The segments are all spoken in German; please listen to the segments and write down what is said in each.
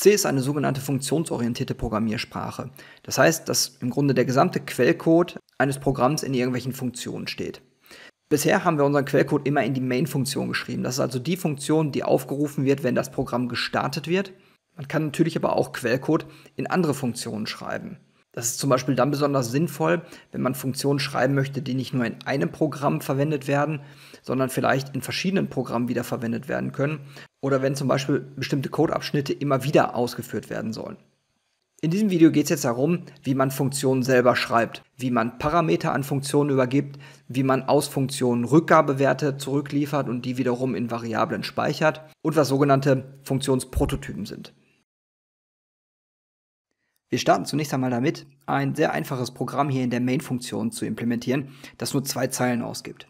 C ist eine sogenannte funktionsorientierte Programmiersprache. Das heißt, dass im Grunde der gesamte Quellcode eines Programms in irgendwelchen Funktionen steht. Bisher haben wir unseren Quellcode immer in die Main-Funktion geschrieben. Das ist also die Funktion, die aufgerufen wird, wenn das Programm gestartet wird. Man kann natürlich aber auch Quellcode in andere Funktionen schreiben. Das ist zum Beispiel dann besonders sinnvoll, wenn man Funktionen schreiben möchte, die nicht nur in einem Programm verwendet werden, sondern vielleicht in verschiedenen Programmen wieder verwendet werden können oder wenn zum Beispiel bestimmte Codeabschnitte immer wieder ausgeführt werden sollen. In diesem Video geht es jetzt darum, wie man Funktionen selber schreibt, wie man Parameter an Funktionen übergibt, wie man aus Funktionen Rückgabewerte zurückliefert und die wiederum in Variablen speichert und was sogenannte Funktionsprototypen sind. Wir starten zunächst einmal damit, ein sehr einfaches Programm hier in der Main-Funktion zu implementieren, das nur zwei Zeilen ausgibt.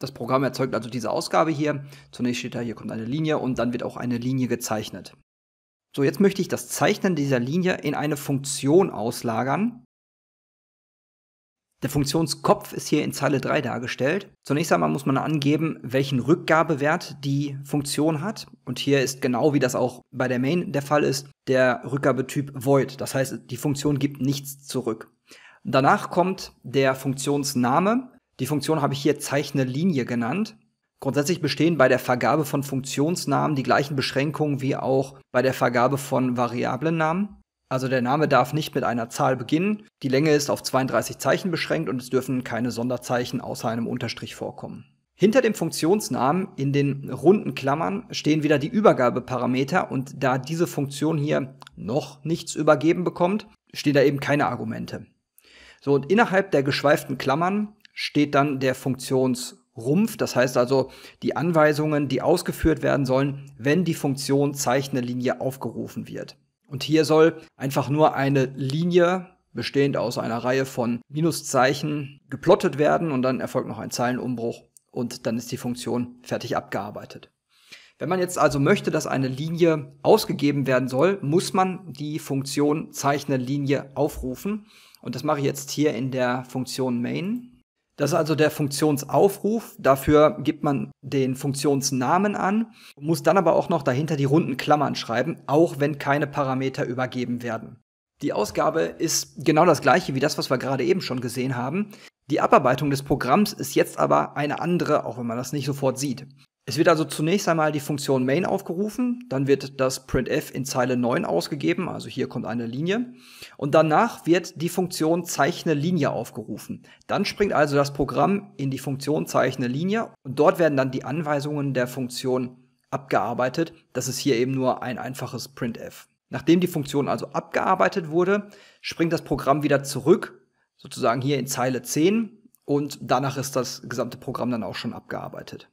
Das Programm erzeugt also diese Ausgabe hier. Zunächst steht da, hier kommt eine Linie und dann wird auch eine Linie gezeichnet. So, jetzt möchte ich das Zeichnen dieser Linie in eine Funktion auslagern. Der Funktionskopf ist hier in Zeile 3 dargestellt. Zunächst einmal muss man angeben, welchen Rückgabewert die Funktion hat. Und hier ist genau wie das auch bei der Main der Fall ist, der Rückgabetyp void. Das heißt, die Funktion gibt nichts zurück. Danach kommt der Funktionsname. Die Funktion habe ich hier Zeichne Linie genannt. Grundsätzlich bestehen bei der Vergabe von Funktionsnamen die gleichen Beschränkungen wie auch bei der Vergabe von Variablennamen. Also der Name darf nicht mit einer Zahl beginnen, die Länge ist auf 32 Zeichen beschränkt und es dürfen keine Sonderzeichen außer einem Unterstrich vorkommen. Hinter dem Funktionsnamen in den runden Klammern stehen wieder die Übergabeparameter und da diese Funktion hier noch nichts übergeben bekommt, stehen da eben keine Argumente. So, und innerhalb der geschweiften Klammern steht dann der Funktionsrumpf, das heißt also die Anweisungen, die ausgeführt werden sollen, wenn die Funktion Zeichnerlinie aufgerufen wird. Und hier soll einfach nur eine Linie bestehend aus einer Reihe von Minuszeichen geplottet werden und dann erfolgt noch ein Zeilenumbruch und dann ist die Funktion fertig abgearbeitet. Wenn man jetzt also möchte, dass eine Linie ausgegeben werden soll, muss man die Funktion Zeichnerlinie aufrufen. Und das mache ich jetzt hier in der Funktion main. Das ist also der Funktionsaufruf. Dafür gibt man den Funktionsnamen an, muss dann aber auch noch dahinter die runden Klammern schreiben, auch wenn keine Parameter übergeben werden. Die Ausgabe ist genau das gleiche wie das, was wir gerade eben schon gesehen haben. Die Abarbeitung des Programms ist jetzt aber eine andere, auch wenn man das nicht sofort sieht. Es wird also zunächst einmal die Funktion main aufgerufen, dann wird das printf in Zeile 9 ausgegeben, also hier kommt eine Linie, und danach wird die Funktion zeichne Linie aufgerufen. Dann springt also das Programm in die Funktion zeichne Linie und dort werden dann die Anweisungen der Funktion abgearbeitet. Das ist hier eben nur ein einfaches printf. Nachdem die Funktion also abgearbeitet wurde, springt das Programm wieder zurück, sozusagen hier in Zeile 10 und danach ist das gesamte Programm dann auch schon abgearbeitet.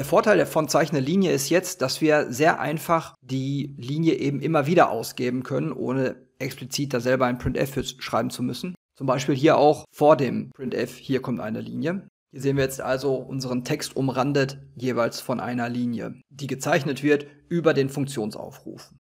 Der Vorteil der Fontzeichner Linie ist jetzt, dass wir sehr einfach die Linie eben immer wieder ausgeben können, ohne explizit da selber ein Printf schreiben zu müssen. Zum Beispiel hier auch vor dem Printf, hier kommt eine Linie. Hier sehen wir jetzt also unseren Text umrandet, jeweils von einer Linie, die gezeichnet wird über den Funktionsaufruf.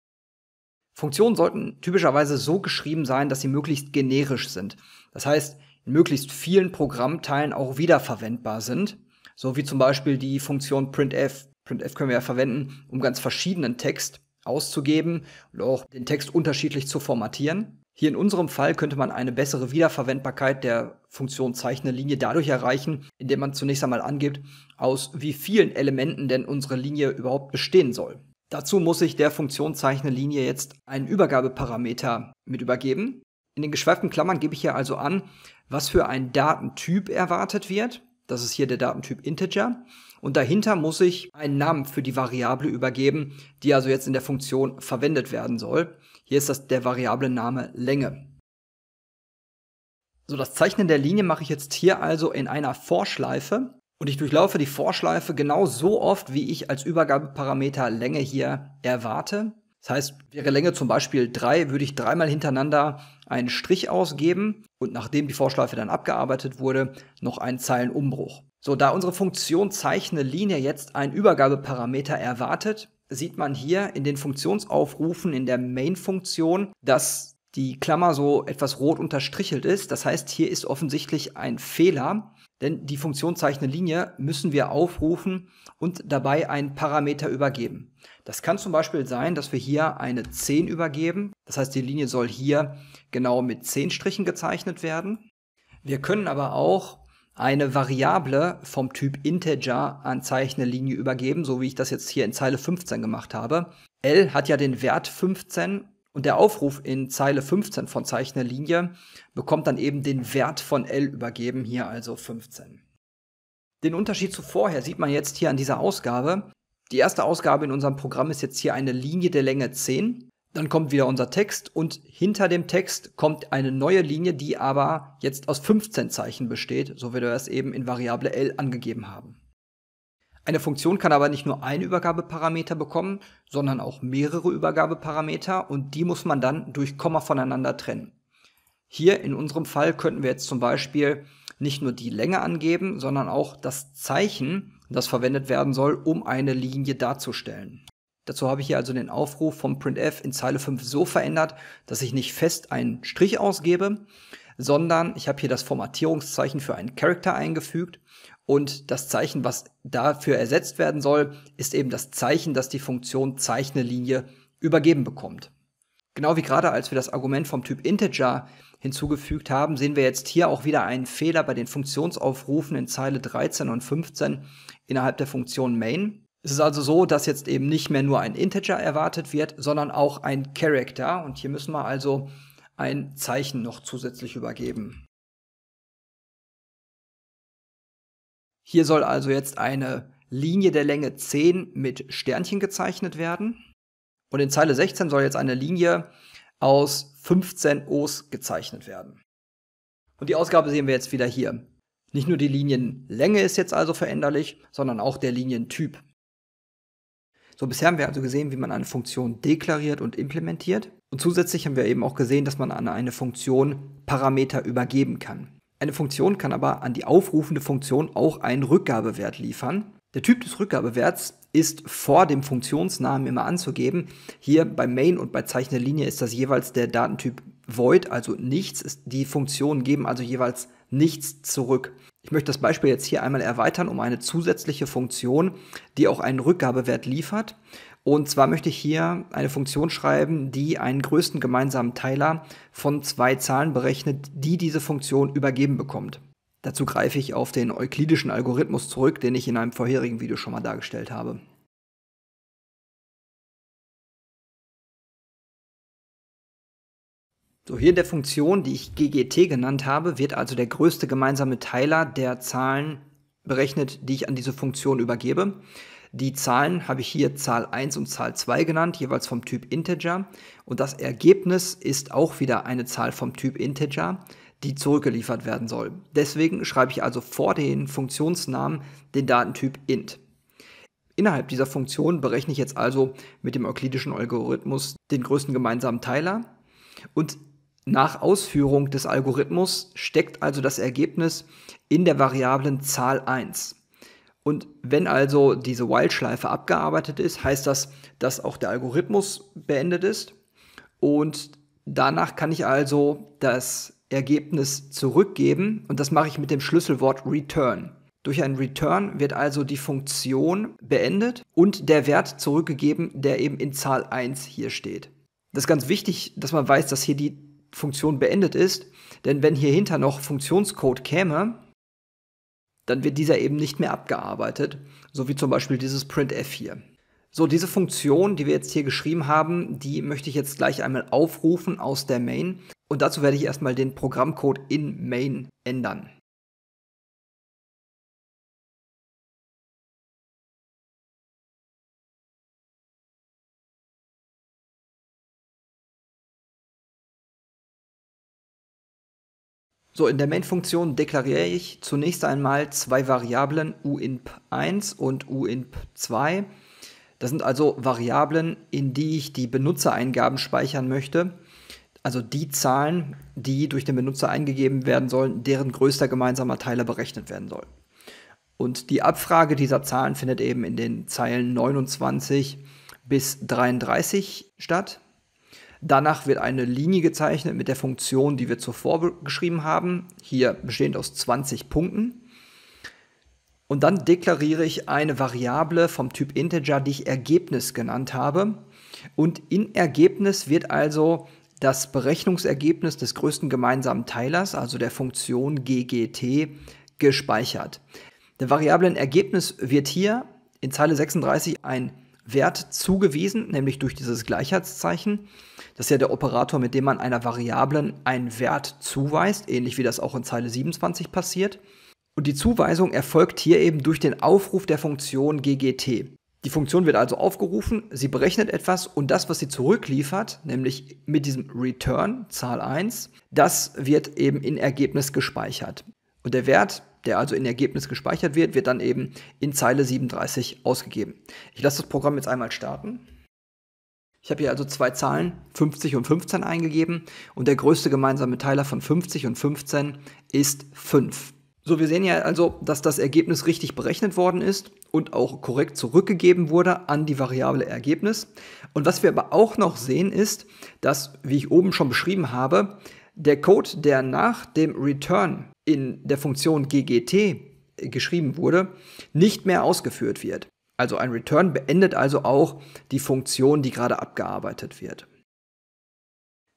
Funktionen sollten typischerweise so geschrieben sein, dass sie möglichst generisch sind. Das heißt, in möglichst vielen Programmteilen auch wiederverwendbar sind so wie zum Beispiel die Funktion printf. Printf können wir ja verwenden, um ganz verschiedenen Text auszugeben und auch den Text unterschiedlich zu formatieren. Hier in unserem Fall könnte man eine bessere Wiederverwendbarkeit der Funktion zeichne Linie dadurch erreichen, indem man zunächst einmal angibt, aus wie vielen Elementen denn unsere Linie überhaupt bestehen soll. Dazu muss ich der Funktion zeichne Linie jetzt einen Übergabeparameter mit übergeben. In den geschweiften Klammern gebe ich hier also an, was für ein Datentyp erwartet wird das ist hier der Datentyp Integer. Und dahinter muss ich einen Namen für die Variable übergeben, die also jetzt in der Funktion verwendet werden soll. Hier ist das der Variable Name Länge. So, das Zeichnen der Linie mache ich jetzt hier also in einer Vorschleife. Und ich durchlaufe die Vorschleife genau so oft, wie ich als Übergabeparameter Länge hier erwarte. Das heißt, wäre Länge zum Beispiel 3, würde ich dreimal hintereinander einen Strich ausgeben und nachdem die Vorschleife dann abgearbeitet wurde, noch einen Zeilenumbruch. So, da unsere Funktion zeichne Linie jetzt einen Übergabeparameter erwartet, sieht man hier in den Funktionsaufrufen in der Main-Funktion, dass die Klammer so etwas rot unterstrichelt ist. Das heißt, hier ist offensichtlich ein Fehler, denn die Funktion zeichne Linie müssen wir aufrufen und dabei einen Parameter übergeben. Das kann zum Beispiel sein, dass wir hier eine 10 übergeben. Das heißt, die Linie soll hier genau mit 10 Strichen gezeichnet werden. Wir können aber auch eine Variable vom Typ Integer an Zeichnerlinie übergeben, so wie ich das jetzt hier in Zeile 15 gemacht habe. L hat ja den Wert 15 und der Aufruf in Zeile 15 von Zeichnerlinie bekommt dann eben den Wert von L übergeben, hier also 15. Den Unterschied zu vorher sieht man jetzt hier an dieser Ausgabe. Die erste Ausgabe in unserem Programm ist jetzt hier eine Linie der Länge 10. Dann kommt wieder unser Text und hinter dem Text kommt eine neue Linie, die aber jetzt aus 15 Zeichen besteht, so wie wir das eben in Variable L angegeben haben. Eine Funktion kann aber nicht nur ein Übergabeparameter bekommen, sondern auch mehrere Übergabeparameter und die muss man dann durch Komma voneinander trennen. Hier in unserem Fall könnten wir jetzt zum Beispiel nicht nur die Länge angeben, sondern auch das Zeichen, das verwendet werden soll, um eine Linie darzustellen. Dazu habe ich hier also den Aufruf vom printf in Zeile 5 so verändert, dass ich nicht fest einen Strich ausgebe, sondern ich habe hier das Formatierungszeichen für einen Charakter eingefügt und das Zeichen, was dafür ersetzt werden soll, ist eben das Zeichen, das die Funktion Zeichne Linie übergeben bekommt. Genau wie gerade als wir das Argument vom Typ Integer hinzugefügt haben, sehen wir jetzt hier auch wieder einen Fehler bei den Funktionsaufrufen in Zeile 13 und 15 innerhalb der Funktion main. Es ist also so, dass jetzt eben nicht mehr nur ein Integer erwartet wird, sondern auch ein Character. Und hier müssen wir also ein Zeichen noch zusätzlich übergeben. Hier soll also jetzt eine Linie der Länge 10 mit Sternchen gezeichnet werden. Und in Zeile 16 soll jetzt eine Linie aus 15 O's gezeichnet werden. Und die Ausgabe sehen wir jetzt wieder hier. Nicht nur die Linienlänge ist jetzt also veränderlich, sondern auch der Linientyp. So, bisher haben wir also gesehen, wie man eine Funktion deklariert und implementiert. Und zusätzlich haben wir eben auch gesehen, dass man an eine Funktion Parameter übergeben kann. Eine Funktion kann aber an die aufrufende Funktion auch einen Rückgabewert liefern. Der Typ des Rückgabewerts ist vor dem Funktionsnamen immer anzugeben. Hier bei Main und bei Zeichner Linie ist das jeweils der Datentyp Void, also nichts. Die Funktionen geben also jeweils nichts zurück. Ich möchte das Beispiel jetzt hier einmal erweitern um eine zusätzliche Funktion, die auch einen Rückgabewert liefert. Und zwar möchte ich hier eine Funktion schreiben, die einen größten gemeinsamen Teiler von zwei Zahlen berechnet, die diese Funktion übergeben bekommt. Dazu greife ich auf den euklidischen Algorithmus zurück, den ich in einem vorherigen Video schon mal dargestellt habe. So, hier in der Funktion, die ich GGT genannt habe, wird also der größte gemeinsame Teiler der Zahlen berechnet, die ich an diese Funktion übergebe. Die Zahlen habe ich hier Zahl 1 und Zahl 2 genannt, jeweils vom Typ Integer. Und das Ergebnis ist auch wieder eine Zahl vom Typ Integer die zurückgeliefert werden soll. Deswegen schreibe ich also vor den Funktionsnamen den Datentyp int. Innerhalb dieser Funktion berechne ich jetzt also mit dem euklidischen Algorithmus den größten gemeinsamen Teiler und nach Ausführung des Algorithmus steckt also das Ergebnis in der Variablen Zahl 1. Und wenn also diese Wildschleife abgearbeitet ist, heißt das, dass auch der Algorithmus beendet ist. Und danach kann ich also das Ergebnis zurückgeben und das mache ich mit dem Schlüsselwort return. Durch ein Return wird also die Funktion beendet und der Wert zurückgegeben, der eben in Zahl 1 hier steht. Das ist ganz wichtig, dass man weiß, dass hier die Funktion beendet ist, denn wenn hier hinter noch Funktionscode käme, dann wird dieser eben nicht mehr abgearbeitet, so wie zum Beispiel dieses printf hier. So, diese Funktion, die wir jetzt hier geschrieben haben, die möchte ich jetzt gleich einmal aufrufen aus der Main. Und dazu werde ich erstmal den Programmcode in main ändern. So, in der Main-Funktion deklariere ich zunächst einmal zwei Variablen uinp1 und uinp2. Das sind also Variablen, in die ich die Benutzereingaben speichern möchte also die Zahlen, die durch den Benutzer eingegeben werden sollen, deren größter gemeinsamer Teiler berechnet werden soll. Und die Abfrage dieser Zahlen findet eben in den Zeilen 29 bis 33 statt. Danach wird eine Linie gezeichnet mit der Funktion, die wir zuvor geschrieben haben, hier bestehend aus 20 Punkten. Und dann deklariere ich eine Variable vom Typ Integer, die ich Ergebnis genannt habe. Und in Ergebnis wird also das Berechnungsergebnis des größten gemeinsamen Teilers, also der Funktion ggt, gespeichert. Der variablen Ergebnis wird hier in Zeile 36 ein Wert zugewiesen, nämlich durch dieses Gleichheitszeichen. Das ist ja der Operator, mit dem man einer Variablen einen Wert zuweist, ähnlich wie das auch in Zeile 27 passiert. Und die Zuweisung erfolgt hier eben durch den Aufruf der Funktion ggt. Die Funktion wird also aufgerufen, sie berechnet etwas und das, was sie zurückliefert, nämlich mit diesem Return, Zahl 1, das wird eben in Ergebnis gespeichert. Und der Wert, der also in Ergebnis gespeichert wird, wird dann eben in Zeile 37 ausgegeben. Ich lasse das Programm jetzt einmal starten. Ich habe hier also zwei Zahlen, 50 und 15 eingegeben und der größte gemeinsame Teiler von 50 und 15 ist 5. So, wir sehen ja also, dass das Ergebnis richtig berechnet worden ist und auch korrekt zurückgegeben wurde an die Variable Ergebnis. Und was wir aber auch noch sehen ist, dass, wie ich oben schon beschrieben habe, der Code, der nach dem Return in der Funktion GGT geschrieben wurde, nicht mehr ausgeführt wird. Also ein Return beendet also auch die Funktion, die gerade abgearbeitet wird.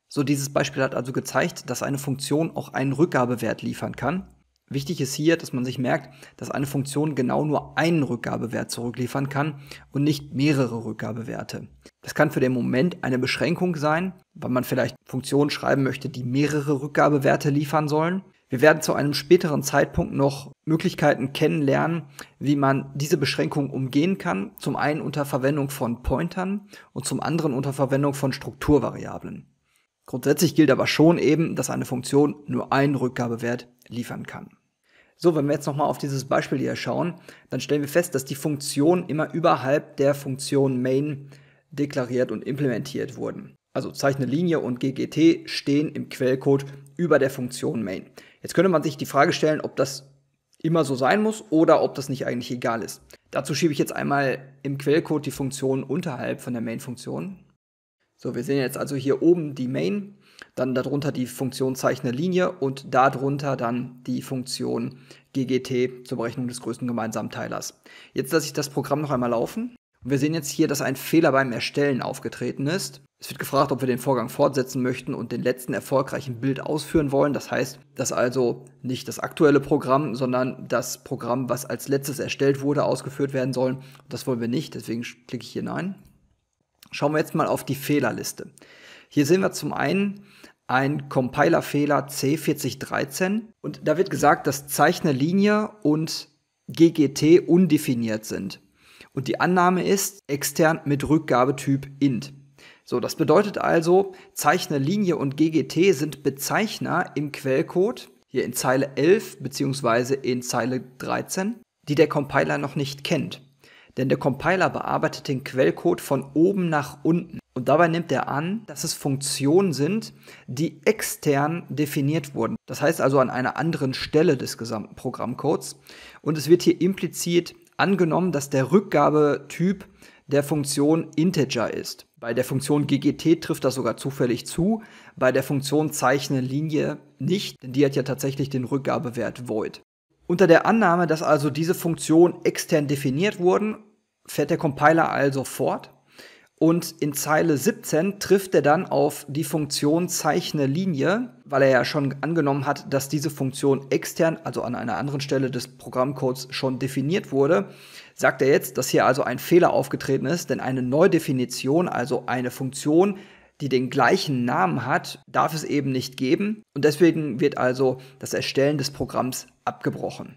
So, dieses Beispiel hat also gezeigt, dass eine Funktion auch einen Rückgabewert liefern kann Wichtig ist hier, dass man sich merkt, dass eine Funktion genau nur einen Rückgabewert zurückliefern kann und nicht mehrere Rückgabewerte. Das kann für den Moment eine Beschränkung sein, weil man vielleicht Funktionen schreiben möchte, die mehrere Rückgabewerte liefern sollen. Wir werden zu einem späteren Zeitpunkt noch Möglichkeiten kennenlernen, wie man diese Beschränkung umgehen kann. Zum einen unter Verwendung von Pointern und zum anderen unter Verwendung von Strukturvariablen. Grundsätzlich gilt aber schon eben, dass eine Funktion nur einen Rückgabewert liefern kann. So, wenn wir jetzt nochmal auf dieses Beispiel hier schauen, dann stellen wir fest, dass die Funktionen immer überhalb der Funktion main deklariert und implementiert wurden. Also zeichne Linie und GGT stehen im Quellcode über der Funktion main. Jetzt könnte man sich die Frage stellen, ob das immer so sein muss oder ob das nicht eigentlich egal ist. Dazu schiebe ich jetzt einmal im Quellcode die Funktion unterhalb von der main-Funktion. So, wir sehen jetzt also hier oben die main dann darunter die Funktion zeichne Linie und darunter dann die Funktion GGT zur Berechnung des größten gemeinsamen Teilers. Jetzt lasse ich das Programm noch einmal laufen. wir sehen jetzt hier, dass ein Fehler beim Erstellen aufgetreten ist. Es wird gefragt, ob wir den Vorgang fortsetzen möchten und den letzten erfolgreichen Bild ausführen wollen. Das heißt, dass also nicht das aktuelle Programm, sondern das Programm, was als letztes erstellt wurde, ausgeführt werden soll. Das wollen wir nicht, deswegen klicke ich hier Nein. Schauen wir jetzt mal auf die Fehlerliste. Hier sehen wir zum einen ein Compilerfehler C4013 und da wird gesagt, dass Zeichnerlinie und GGT undefiniert sind. Und die Annahme ist extern mit Rückgabetyp int. So, das bedeutet also, Zeichnerlinie und GGT sind Bezeichner im Quellcode, hier in Zeile 11 bzw. in Zeile 13, die der Compiler noch nicht kennt. Denn der Compiler bearbeitet den Quellcode von oben nach unten. Und dabei nimmt er an, dass es Funktionen sind, die extern definiert wurden. Das heißt also an einer anderen Stelle des gesamten Programmcodes. Und es wird hier implizit angenommen, dass der Rückgabetyp der Funktion Integer ist. Bei der Funktion GGT trifft das sogar zufällig zu, bei der Funktion Zeichnen Linie nicht, denn die hat ja tatsächlich den Rückgabewert void. Unter der Annahme, dass also diese Funktionen extern definiert wurden, fährt der Compiler also fort und in Zeile 17 trifft er dann auf die Funktion zeichne Linie, weil er ja schon angenommen hat, dass diese Funktion extern, also an einer anderen Stelle des Programmcodes schon definiert wurde. Sagt er jetzt, dass hier also ein Fehler aufgetreten ist, denn eine Neudefinition, also eine Funktion, die den gleichen Namen hat, darf es eben nicht geben. Und deswegen wird also das Erstellen des Programms abgebrochen.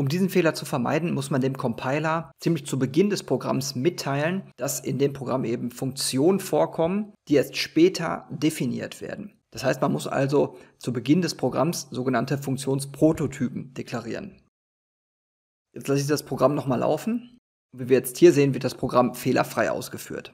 Um diesen Fehler zu vermeiden, muss man dem Compiler ziemlich zu Beginn des Programms mitteilen, dass in dem Programm eben Funktionen vorkommen, die erst später definiert werden. Das heißt, man muss also zu Beginn des Programms sogenannte Funktionsprototypen deklarieren. Jetzt lasse ich das Programm nochmal laufen. Wie wir jetzt hier sehen, wird das Programm fehlerfrei ausgeführt.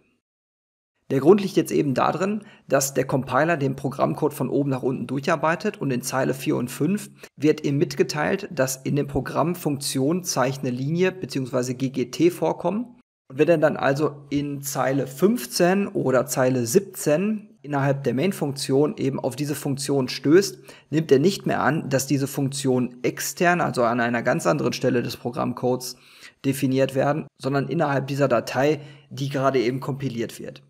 Der Grund liegt jetzt eben darin, dass der Compiler den Programmcode von oben nach unten durcharbeitet und in Zeile 4 und 5 wird ihm mitgeteilt, dass in dem Programm Funktion Zeichne Linie bzw. GGT vorkommen. Und wenn er dann also in Zeile 15 oder Zeile 17 innerhalb der Main-Funktion eben auf diese Funktion stößt, nimmt er nicht mehr an, dass diese Funktion extern, also an einer ganz anderen Stelle des Programmcodes definiert werden, sondern innerhalb dieser Datei, die gerade eben kompiliert wird.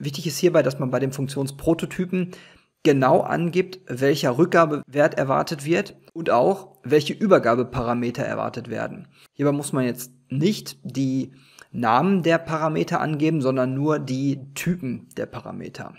Wichtig ist hierbei, dass man bei dem Funktionsprototypen genau angibt, welcher Rückgabewert erwartet wird und auch welche Übergabeparameter erwartet werden. Hierbei muss man jetzt nicht die Namen der Parameter angeben, sondern nur die Typen der Parameter.